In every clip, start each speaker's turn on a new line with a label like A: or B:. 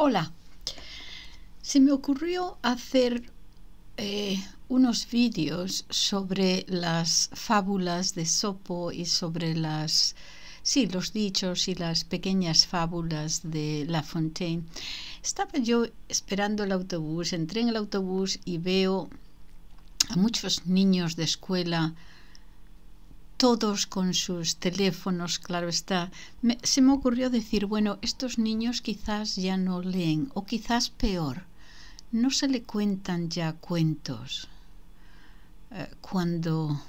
A: Hola, se me ocurrió hacer eh, unos vídeos sobre las fábulas de Sopo y sobre las, sí, los dichos y las pequeñas fábulas de La Fontaine. Estaba yo esperando el autobús, entré en el autobús y veo a muchos niños de escuela todos con sus teléfonos, claro está, se me ocurrió decir, bueno, estos niños quizás ya no leen, o quizás peor, no se le cuentan ya cuentos eh, cuando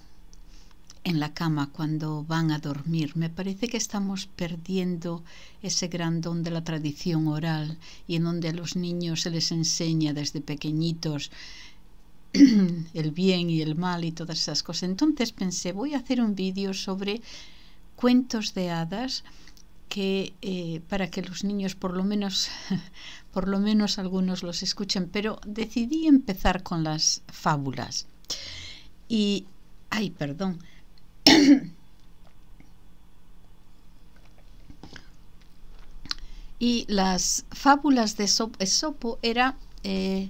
A: en la cama, cuando van a dormir. Me parece que estamos perdiendo ese gran don de la tradición oral y en donde a los niños se les enseña desde pequeñitos el bien y el mal y todas esas cosas. Entonces pensé, voy a hacer un vídeo sobre cuentos de hadas que eh, para que los niños por lo menos por lo menos algunos los escuchen pero decidí empezar con las fábulas y ay perdón y las fábulas de Sopo, Esopo era eh,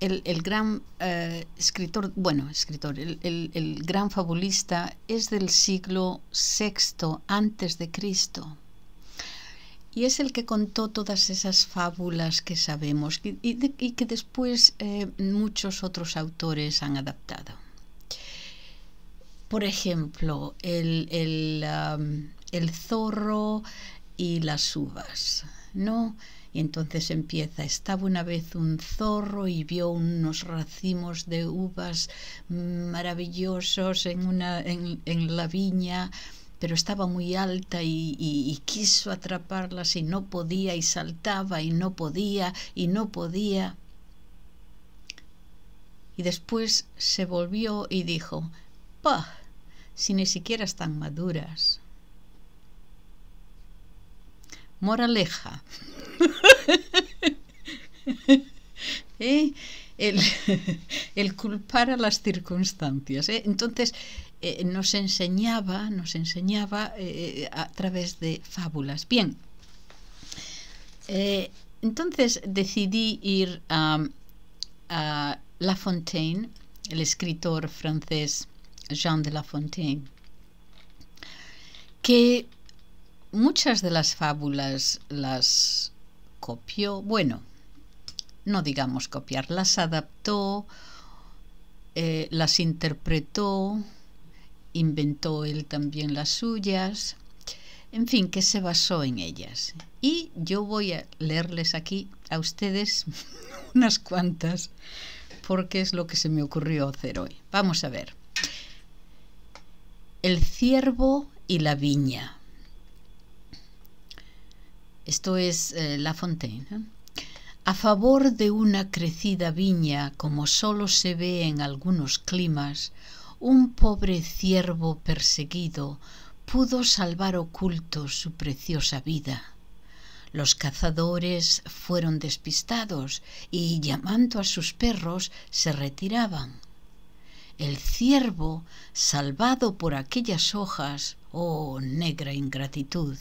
A: el, gran eh, escritor, bueno, escritor, el, gran fabulista es del siglo VI antes de Cristo. Y es el que contó todas esas fábulas que sabemos y, que después eh, muchos otros autores han adaptado. Por ejemplo, el, um, zorro y las uvas. No. Y entonces empieza, estaba una vez un zorro y vio unos racimos de uvas maravillosos en, una, en, la viña pero estaba muy alta y, y, quiso atraparlas y no podía y saltaba y no podía y no podía. Y después se volvió y dijo, ¡Pah! Si ni siquiera están maduras. Moraleja. ¿Eh? el, culpar a las circunstancias. ¿eh? Entonces, eh, nos enseñaba, nos enseñaba a través de fábulas. Bien. entonces decidí ir a, a La Fontaine, el escritor francés Jean de La Fontaine, que muchas de las fábulas las copió, bueno, no digamos copiar, las adaptó, eh, las interpretó, inventó él también las suyas, en fin, que se basó en ellas. Y yo voy a leerles aquí a ustedes unas cuantas, porque es lo que se me ocurrió hacer hoy. Vamos a ver. El ciervo y la viña esto es eh, La Fontaine, ¿eh? a favor de una crecida viña como solo se ve en algunos climas, un pobre ciervo perseguido pudo salvar oculto su preciosa vida. Los cazadores fueron despistados y llamando a sus perros se retiraban. El ciervo, salvado por aquellas hojas, oh negra ingratitud,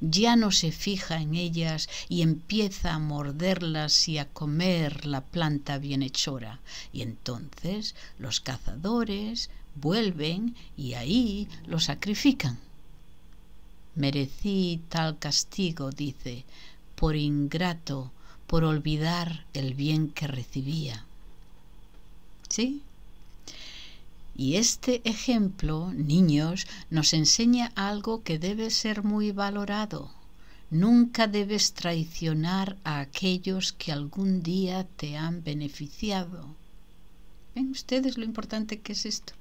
A: ya no se fija en ellas y empieza a morderlas y a comer la planta bienhechora. Y entonces los cazadores vuelven y ahí lo sacrifican. Merecí tal castigo, dice, por ingrato, por olvidar el bien que recibía. ¿Sí? Y este ejemplo, niños, nos enseña algo que debe ser muy valorado. Nunca debes traicionar a aquellos que algún día te han beneficiado. ¿Ven ustedes lo importante que es esto?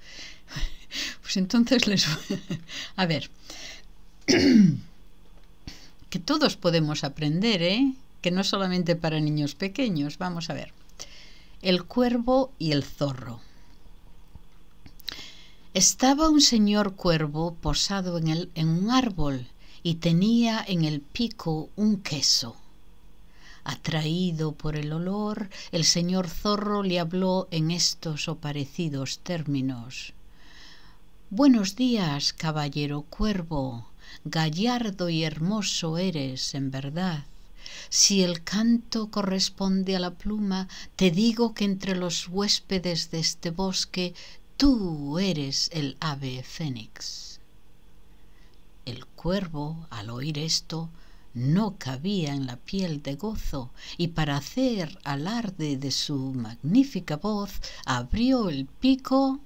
A: Pues entonces les... a ver. que todos podemos aprender, ¿eh? Que no solamente para niños pequeños. Vamos a ver. El cuervo y el zorro. Estaba un señor cuervo posado en, el, en un árbol y tenía en el pico un queso. Atraído por el olor, el señor zorro le habló en estos o parecidos términos. Buenos días, caballero cuervo. Gallardo y hermoso eres, en verdad. Si el canto corresponde a la pluma, te digo que entre los huéspedes de este bosque Tú eres el ave fénix. El cuervo, al oír esto, no cabía en la piel de gozo, y para hacer alarde de su magnífica voz, abrió el pico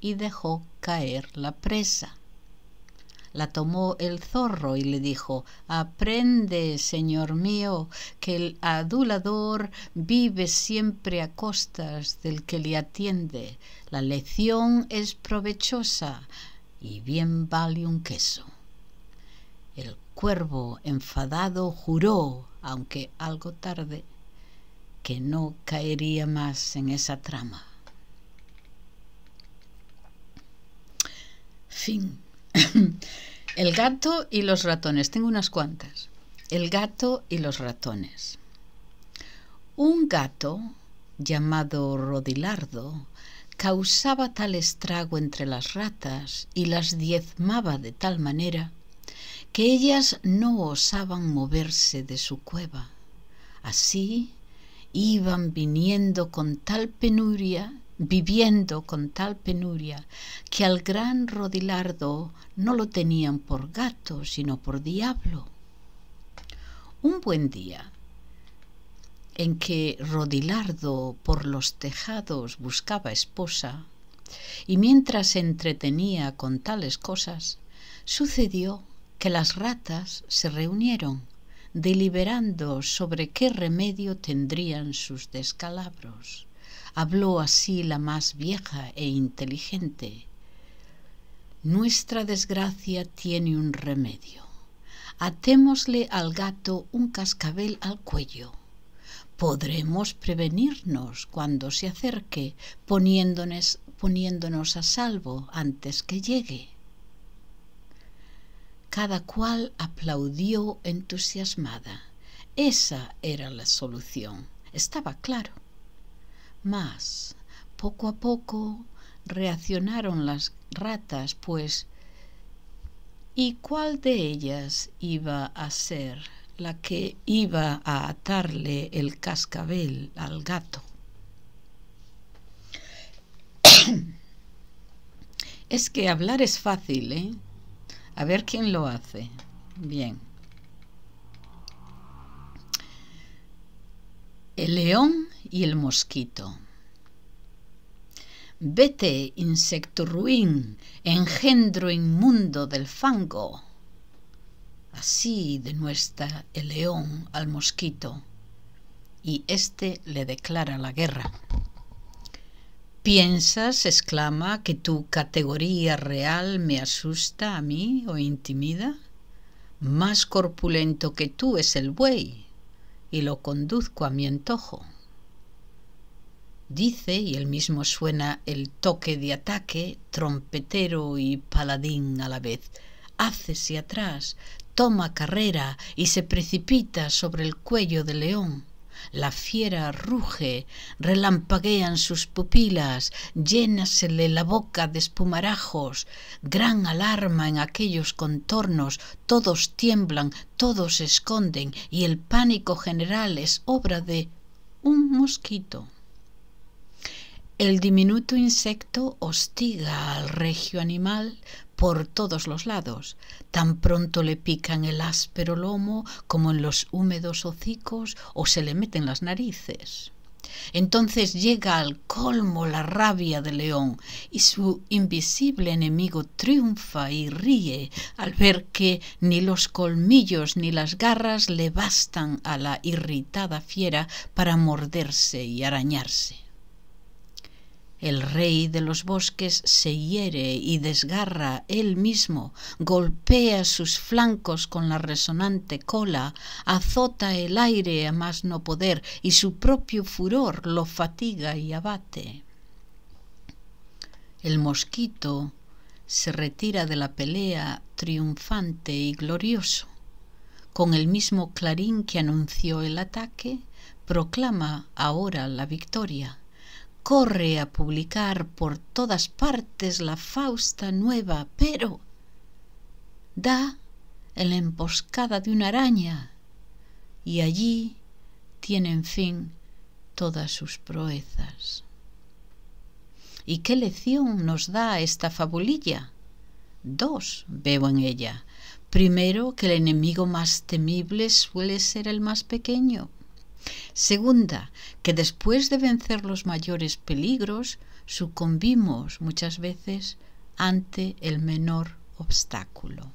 A: y dejó caer la presa. La tomó el zorro y le dijo, Aprende, señor mío, que el adulador vive siempre a costas del que le atiende. La lección es provechosa y bien vale un queso. El cuervo enfadado juró, aunque algo tarde, que no caería más en esa trama. Fin. El gato y los ratones. Tengo unas cuantas. El gato y los ratones. Un gato llamado Rodilardo causaba tal estrago entre las ratas y las diezmaba de tal manera que ellas no osaban moverse de su cueva. Así iban viniendo con tal penuria viviendo con tal penuria que al gran Rodilardo no lo tenían por gato, sino por diablo. Un buen día, en que Rodilardo por los tejados buscaba esposa, y mientras se entretenía con tales cosas, sucedió que las ratas se reunieron, deliberando sobre qué remedio tendrían sus descalabros. Habló así la más vieja e inteligente. Nuestra desgracia tiene un remedio. Atémosle al gato un cascabel al cuello. Podremos prevenirnos cuando se acerque, poniéndonos, poniéndonos a salvo antes que llegue. Cada cual aplaudió entusiasmada. Esa era la solución. Estaba claro. Más, poco a poco, reaccionaron las ratas, pues ¿y cuál de ellas iba a ser la que iba a atarle el cascabel al gato? es que hablar es fácil, ¿eh? A ver quién lo hace. Bien. El león y el mosquito. Vete, insecto ruin, engendro inmundo del fango. Así denuestra el león al mosquito, y este le declara la guerra. ¿Piensas, exclama, que tu categoría real me asusta a mí o intimida? Más corpulento que tú es el buey, y lo conduzco a mi antojo. Dice, y el mismo suena el toque de ataque, trompetero y paladín a la vez, hácese atrás, toma carrera y se precipita sobre el cuello de león. La fiera ruge, relampaguean sus pupilas, llénasele la boca de espumarajos. Gran alarma en aquellos contornos, todos tiemblan, todos se esconden, y el pánico general es obra de un mosquito. El diminuto insecto hostiga al regio animal por todos los lados. Tan pronto le pican el áspero lomo como en los húmedos hocicos o se le meten las narices. Entonces llega al colmo la rabia del león y su invisible enemigo triunfa y ríe al ver que ni los colmillos ni las garras le bastan a la irritada fiera para morderse y arañarse. El rey de los bosques se hiere y desgarra él mismo, golpea sus flancos con la resonante cola, azota el aire a más no poder y su propio furor lo fatiga y abate. El mosquito se retira de la pelea triunfante y glorioso. Con el mismo clarín que anunció el ataque, proclama ahora la victoria corre a publicar por todas partes la Fausta nueva, pero da en la emboscada de una araña y allí tienen fin todas sus proezas. ¿Y qué lección nos da esta fabulilla? Dos veo en ella. Primero, que el enemigo más temible suele ser el más pequeño, Segunda, que después de vencer los mayores peligros, sucumbimos muchas veces ante el menor obstáculo.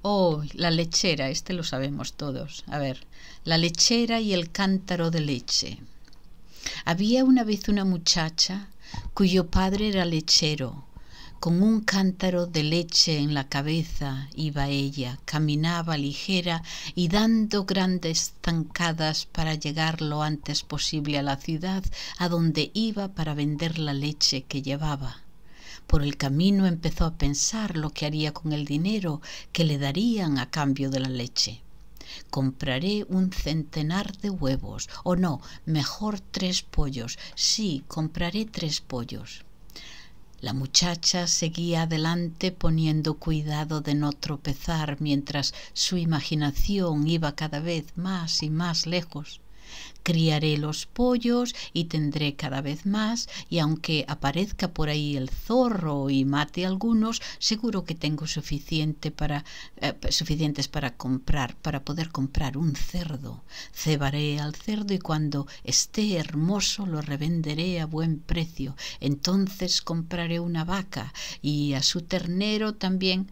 A: Oh, la lechera, este lo sabemos todos. A ver, la lechera y el cántaro de leche. Había una vez una muchacha cuyo padre era lechero con un cántaro de leche en la cabeza iba ella, caminaba ligera y dando grandes zancadas para llegar lo antes posible a la ciudad, a donde iba para vender la leche que llevaba. Por el camino empezó a pensar lo que haría con el dinero que le darían a cambio de la leche. Compraré un centenar de huevos, o no, mejor tres pollos. Sí, compraré tres pollos. La muchacha seguía adelante poniendo cuidado de no tropezar mientras su imaginación iba cada vez más y más lejos. Criaré los pollos y tendré cada vez más, y aunque aparezca por ahí el zorro y mate algunos, seguro que tengo suficiente para, eh, suficientes para comprar, para poder comprar un cerdo. Cebaré al cerdo y cuando esté hermoso lo revenderé a buen precio. Entonces compraré una vaca y a su ternero también.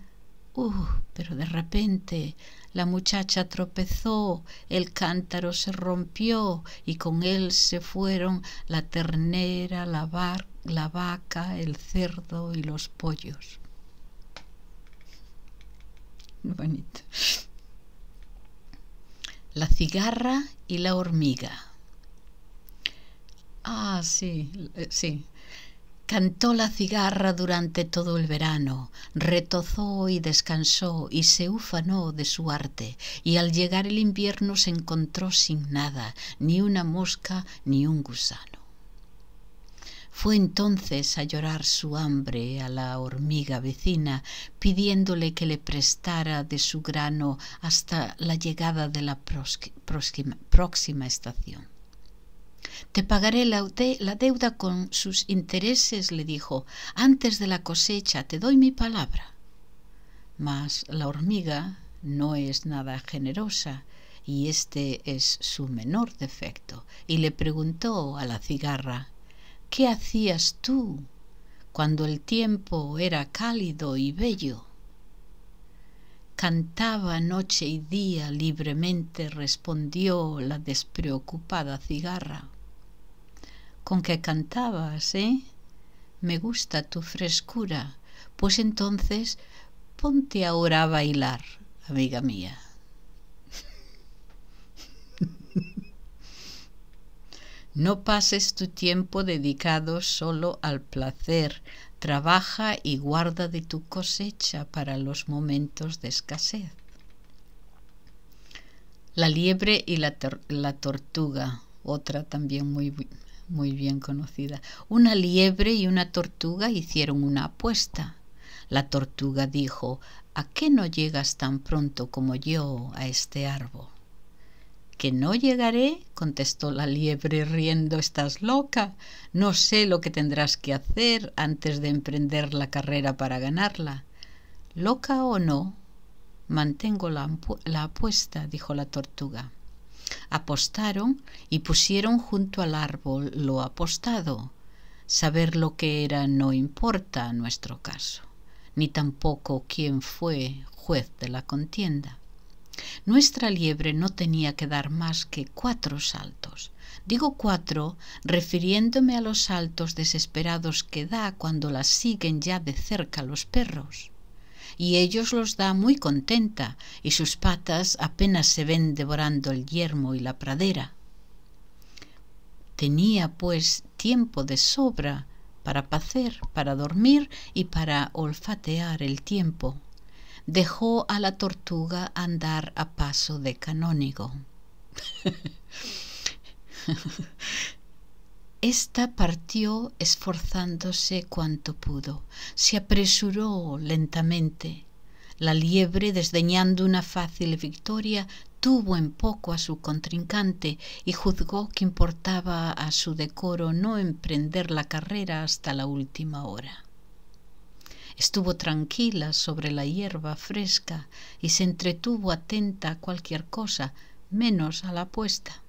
A: Uh, pero de repente la muchacha tropezó, el cántaro se rompió y con él se fueron la ternera, la, la vaca, el cerdo y los pollos. Bonito. La cigarra y la hormiga. Ah, sí, eh, sí, Cantó la cigarra durante todo el verano, retozó y descansó y se ufanó de su arte, y al llegar el invierno se encontró sin nada, ni una mosca ni un gusano. Fue entonces a llorar su hambre a la hormiga vecina, pidiéndole que le prestara de su grano hasta la llegada de la próxima estación. Te pagaré la, deuda con sus intereses, le dijo, antes de la cosecha, te doy mi palabra. Mas la hormiga no es nada generosa, y este es su menor defecto, y le preguntó a la cigarra, ¿qué hacías tú cuando el tiempo era cálido y bello? Cantaba noche y día libremente, respondió la despreocupada cigarra con que cantabas, ¿eh? Me gusta tu frescura. Pues entonces ponte ahora a bailar, amiga mía. No pases tu tiempo dedicado solo al placer. Trabaja y guarda de tu cosecha para los momentos de escasez. La liebre y la, la tortuga, otra también muy, muy bien conocida, una liebre y una tortuga hicieron una apuesta. La tortuga dijo, ¿A qué no llegas tan pronto como yo a este árbol? Que no llegaré, contestó la liebre riendo, estás loca. No sé lo que tendrás que hacer antes de emprender la carrera para ganarla. Loca o no, mantengo la, la apuesta, dijo la tortuga. Apostaron y pusieron junto al árbol lo apostado. Saber lo que era no importa a nuestro caso, ni tampoco quién fue juez de la contienda. Nuestra liebre no tenía que dar más que cuatro saltos. Digo cuatro refiriéndome a los saltos desesperados que da cuando la siguen ya de cerca los perros y ellos los da muy contenta, y sus patas apenas se ven devorando el yermo y la pradera. Tenía, pues, tiempo de sobra para pacer, para dormir y para olfatear el tiempo. Dejó a la tortuga andar a paso de canónigo. Esta partió esforzándose cuanto pudo, se apresuró lentamente. La liebre, desdeñando una fácil victoria, tuvo en poco a su contrincante y juzgó que importaba a su decoro no emprender la carrera hasta la última hora. Estuvo tranquila sobre la hierba fresca y se entretuvo atenta a cualquier cosa, menos a la apuesta.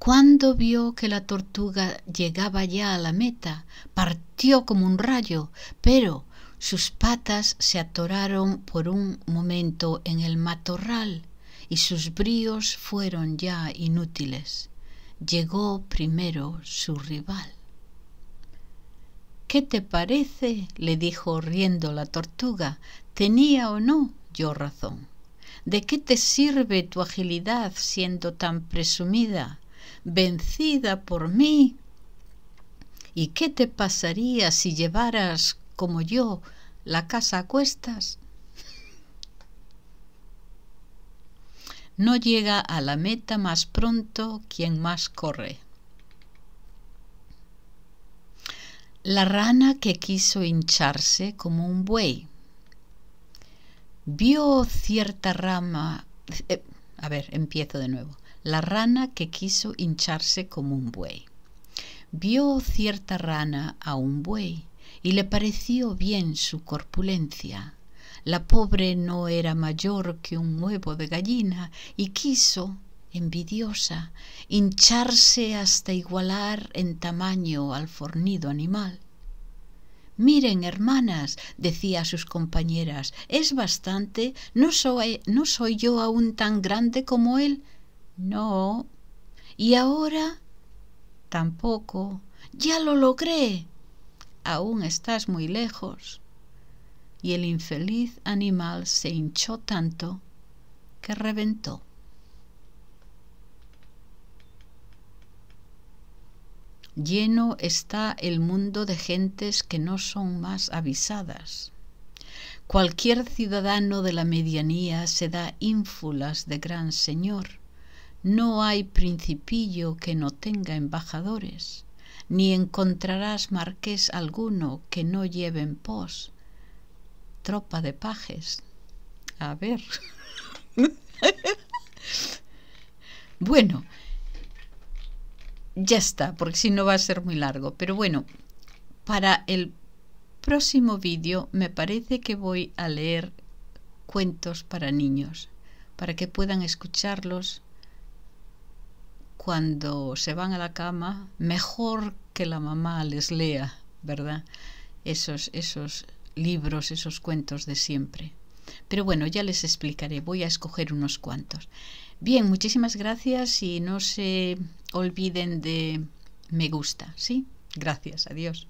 A: Cuando vio que la tortuga llegaba ya a la meta, partió como un rayo, pero sus patas se atoraron por un momento en el matorral y sus bríos fueron ya inútiles. Llegó primero su rival. ¿Qué te parece? le dijo riendo la tortuga. ¿Tenía o no yo razón? ¿De qué te sirve tu agilidad siendo tan presumida? vencida por mí. ¿Y qué te pasaría si llevaras, como yo, la casa a cuestas? No llega a la meta más pronto quien más corre. La rana que quiso hincharse como un buey vio cierta rama... Eh, a ver, empiezo de nuevo la rana que quiso hincharse como un buey. Vio cierta rana a un buey y le pareció bien su corpulencia. La pobre no era mayor que un huevo de gallina y quiso, envidiosa, hincharse hasta igualar en tamaño al fornido animal. Miren, hermanas, decía a sus compañeras, es bastante, no soy, no soy yo aún tan grande como él, no. Y ahora tampoco. Ya lo logré. Aún estás muy lejos. Y el infeliz animal se hinchó tanto que reventó. Lleno está el mundo de gentes que no son más avisadas. Cualquier ciudadano de la medianía se da ínfulas de gran señor no hay principillo que no tenga embajadores, ni encontrarás marqués alguno que no lleve en pos. Tropa de pajes. A ver. bueno, ya está, porque si no va a ser muy largo. Pero bueno, para el próximo vídeo me parece que voy a leer cuentos para niños, para que puedan escucharlos cuando se van a la cama, mejor que la mamá les lea, ¿verdad? Esos, esos libros, esos cuentos de siempre. Pero bueno, ya les explicaré, voy a escoger unos cuantos. Bien, muchísimas gracias y no se olviden de me gusta, ¿sí? Gracias, adiós.